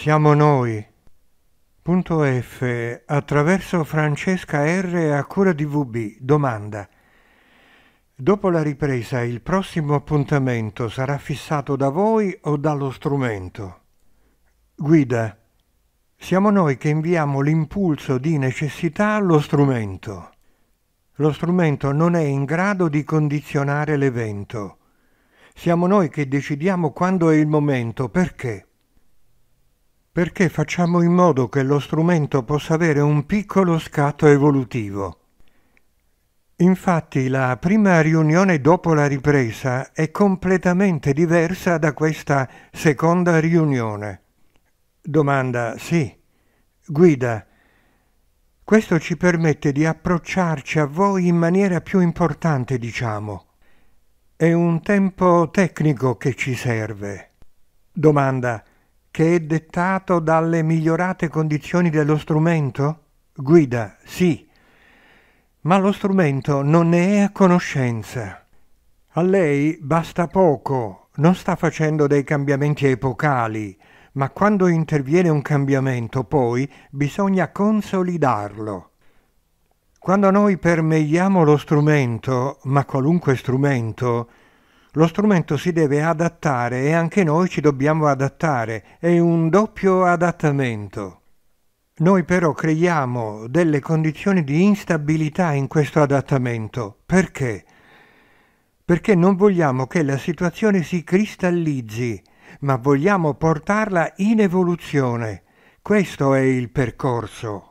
Siamo noi. Punto F. Attraverso Francesca R. a cura di VB. Domanda. Dopo la ripresa il prossimo appuntamento sarà fissato da voi o dallo strumento? Guida. Siamo noi che inviamo l'impulso di necessità allo strumento. Lo strumento non è in grado di condizionare l'evento. Siamo noi che decidiamo quando è il momento, perché perché facciamo in modo che lo strumento possa avere un piccolo scatto evolutivo. Infatti la prima riunione dopo la ripresa è completamente diversa da questa seconda riunione. Domanda sì. Guida. Questo ci permette di approcciarci a voi in maniera più importante, diciamo. È un tempo tecnico che ci serve. Domanda che è dettato dalle migliorate condizioni dello strumento? Guida, sì, ma lo strumento non ne è a conoscenza. A lei basta poco, non sta facendo dei cambiamenti epocali, ma quando interviene un cambiamento poi bisogna consolidarlo. Quando noi permeiamo lo strumento, ma qualunque strumento, lo strumento si deve adattare e anche noi ci dobbiamo adattare, è un doppio adattamento. Noi però creiamo delle condizioni di instabilità in questo adattamento. Perché? Perché non vogliamo che la situazione si cristallizzi, ma vogliamo portarla in evoluzione. Questo è il percorso.